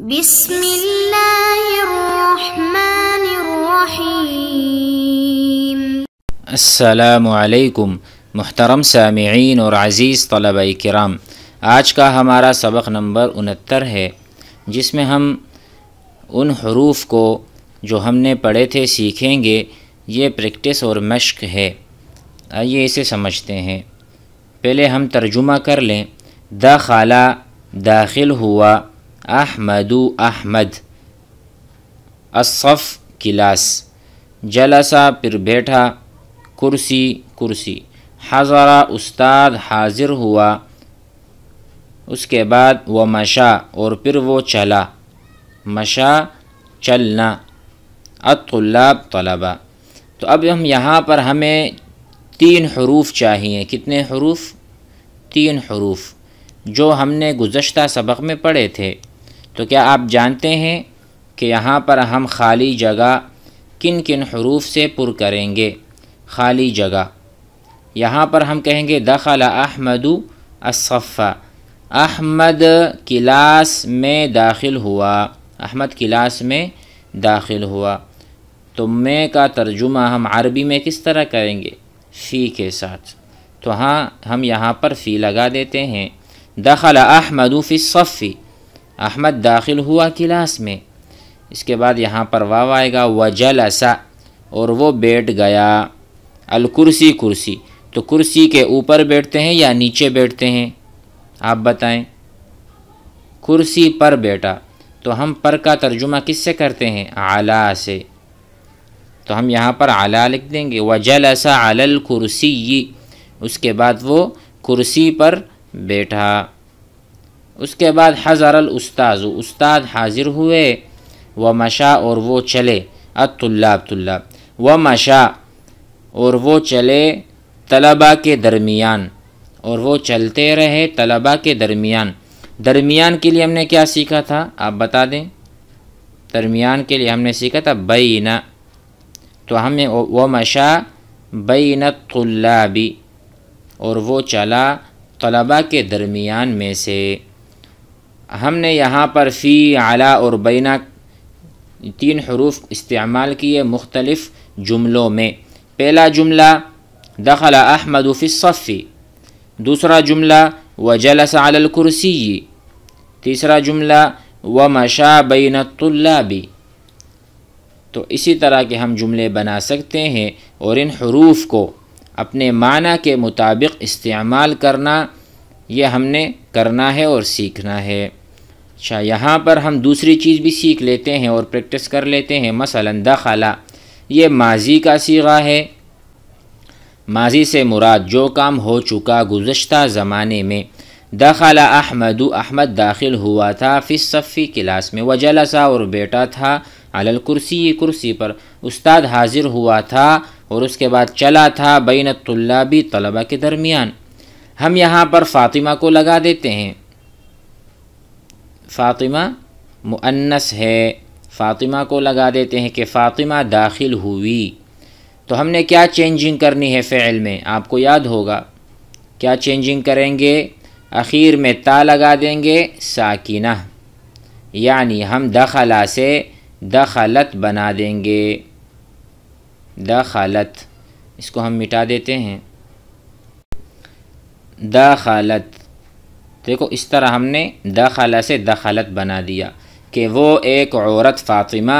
بسم الله الرحمن सामीन और अज़ीज़ तलबा कराम आज का हमारा सबक नंबर उनहत्तर है जिसमें हम उन हरूफ को जो हमने पढ़े थे सीखेंगे ये प्रैक्टिस और मश्क है आइए इसे समझते हैं पहले हम तर्जुमा कर लें द खाला दाखिल हुआ अहमदु अहमद असफ़ क्लास जलसा फिर बैठा कुर्सी कुर्सी हज़रा उस्ताद हाजिर हुआ उसके बाद वह मशा और फिर वो चला मशा चलना अतुल्लाब तलबा तो अब हम यहाँ पर हमें तीन हरूफ चाहिए कितने हरूफ तीन हरूफ जो हमने गुज्त सबक में पढ़े थे तो क्या आप जानते हैं कि यहाँ पर हम खाली जगह किन किन हरूफ से पुर करेंगे खाली जगह यहाँ पर हम कहेंगे दखल अहमदु असफ़ा अहमद क्लास में दाखिल हुआ अहमद क्लास में दाखिल हुआ तो मैं का तर्जुमा हम अरबी में किस तरह करेंगे फ़ी के साथ तो हाँ हम यहाँ पर फ़ी लगा देते हैं दखल अहमदु फ़ी सफ़ी अहमद दाखिल हुआ क्लास में इसके बाद यहाँ पर वाव आएगा वजल असा और वो बैठ गया अल कुर्सी तो कुर्सी के ऊपर बैठते हैं या नीचे बैठते हैं आप बताएं कुर्सी पर बैठा तो हम पर का तर्जुमा किससे करते हैं आला से तो हम यहाँ पर आला लिख देंगे वजलसा अलल कुर्सी उसके बाद वो कुर्सी पर बैठा उसके बाद हज़रल उस्ताद उस्ताद हाजिर हुए व मशा और वो चले अतुल्ला तुल्लाब व मशा और वो चले तलबा के दरमियान और वो चलते रहे तलबा के दरमियान दरमियान के लिए हमने क्या सीखा था आप बता दें दरमियान के लिए हमने सीखा था बीना तो हमें व मशा बैन तुल्लाबी और वो चला तलबा के दरमियान में से हमने यहाँ पर फ़ी आला और बैना तीन हरूफ इस्तेमाल किए मुख्तलफ़ जुमलों में पहला जुमला दखला अहमद फ़िसफ़ी दूसरा जुमला व जलस कुर्सी तीसरा जुमला व मशा बैन भी तो इसी तरह के हम जुमले बना सकते हैं और इन हरूफ को अपने माना के मुताबिक इस्तेमाल करना ये हमने करना है और सीखना है अच्छा यहाँ पर हम दूसरी चीज़ भी सीख लेते हैं और प्रैक्टिस कर लेते हैं मसला दखला ये माजी का सीगा है माजी से मुराद जो काम हो चुका गुज्त ज़माने में दखला अहमद अहमद दाखिल हुआ था फिस सफ़ी क्लास में वजलसा और बेटा था अलल कुर्सी कुर्सी पर उस्ताद हाजिर हुआ था और उसके बाद चला था बैन तलबा के दरमियान हम यहाँ पर फ़ातिमा को लगा देते हैं फ़ातिमा मुअन्नस है फ़ातिमा को लगा देते हैं कि फ़ातिमा दाखिल हुई तो हमने क्या चेंजिंग करनी है फ़ेल में आपको याद होगा क्या चेंजिंग करेंगे आखिर में ता लगा देंगे साकिना यानी हम दखला से दखलत बना देंगे दखलत इसको हम मिटा देते हैं दखलत देखो इस तरह हमने दखला से दखलत बना दिया कि वो एक औरत फ़ातिमा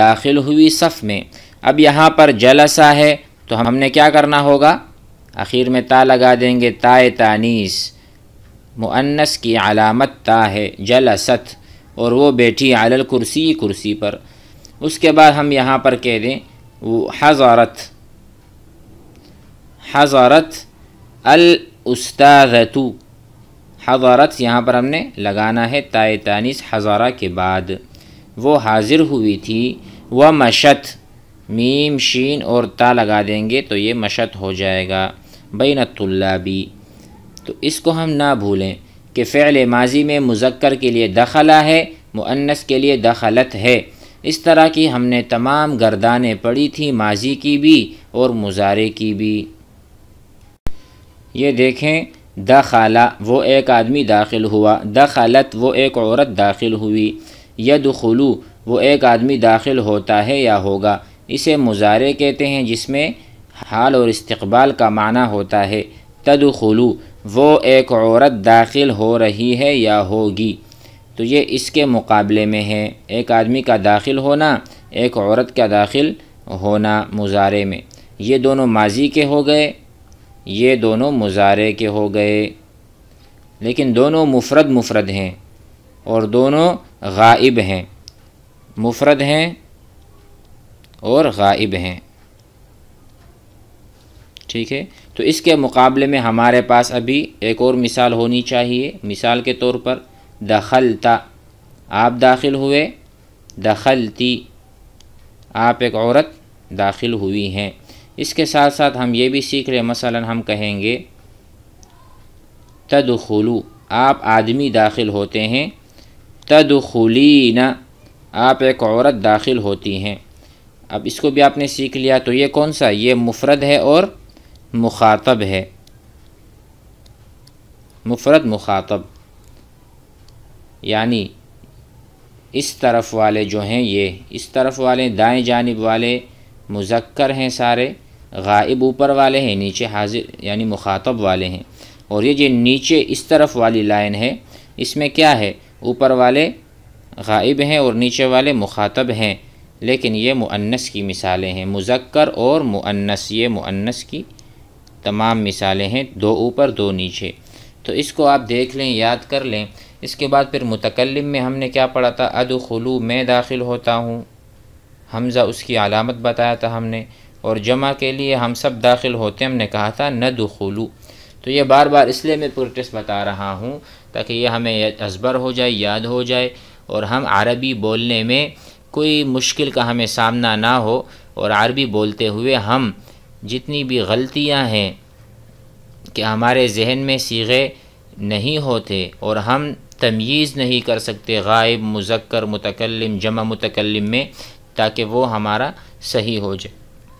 दाखिल हुई सफ़ में अब यहाँ पर जलसा है तो हमने क्या करना होगा आखिर में ता लगा देंगे ताए तानीस मुअन्नस की अलामत ता है जलसत और वो बैठी आलल कुर्सी कुर्सी पर उसके बाद हम यहाँ पर कह दें वो हज़ारत हज़ारत अल उस्तादतु हजारत यहाँ पर हमने लगाना है ताय तानिस हज़ारा के बाद वो हाजिर हुई थी व मशत मीम शीन और ता लगा देंगे तो ये मशत हो जाएगा बैन तुल्लाबी तो इसको हम ना भूलें कि फैल माजी में मुजक्कर के लिए दखला है मुअन्नस के लिए दखलत है इस तरह की हमने तमाम गर्दानें पढ़ी थी माजी की भी और मुजारे की भी ये देखें द खाला वो एक आदमी दाखिल हुआ द खालत वो एक औरत दाखिल हुई यदखलू वो एक आदमी दाखिल होता है या होगा इसे मुजारे कहते हैं जिसमें हाल और इस्तकबाल का माना होता है तद ख़लू वो एक औरत दाखिल हो रही है या होगी तो ये इसके मुकाबले में है एक आदमी का दाखिल होना एक औरत का दाखिल होना मुजारे में ये दोनों माजी के हो गए ये दोनों मुजारे के हो गए लेकिन दोनों मुफरद मुफरद हैं और दोनों गाइब हैं मुफरद हैं और गाइब हैं ठीक है तो इसके मुकाबले में हमारे पास अभी एक और मिसाल होनी चाहिए मिसाल के तौर पर दखलता आप दाखिल हुए दखलती आप एक औरत दाखिल हुई हैं इसके साथ साथ हम ये भी सीख रहे मसलन हम कहेंगे तद आप आदमी दाखिल होते हैं तद आप एक औरत दाखिल होती हैं अब इसको भी आपने सीख लिया तो ये कौन सा ये मुफरद है और मुखातब है मुफरद मुखातब यानी इस तरफ वाले जो हैं ये इस तरफ वाले दाएं जानब वाले मुजक्कर हैं सारे गायब ऊपर वाले हैं नीचे हाजिर यानी मुखातब वाले हैं और ये जो नीचे इस तरफ वाली लाइन है इसमें क्या है ऊपर वाले गायब हैं और नीचे वाले मुखातब हैं लेकिन ये मुअन्नस की मिसालें हैं मुजक्कर और मुअन्नस ये मुअन्नस की तमाम मिसालें हैं दो ऊपर दो नीचे तो इसको आप देख लें याद कर लें इसके बाद फिर मुतकलम में हमने क्या पढ़ा था अदखलू मैं दाखिल होता हूँ हमज़ा उसकी आलामत बताया था हमने और जमा के लिए हम सब दाखिल होते हमने कहा था न दुखलू तो ये बार बार इसलिए मैं प्रैक्टिस बता रहा हूँ ताकि ये हमें असबर हो जाए याद हो जाए और हम अरबी बोलने में कोई मुश्किल का हमें सामना ना हो और अरबी बोलते हुए हम जितनी भी गलतियाँ हैं कि हमारे जहन में सीगे नहीं होते और हम तमीज़ नहीं कर सकते गायब मुजक्र मतकलम जमा मतकलम में ताकि वो हमारा सही हो जाए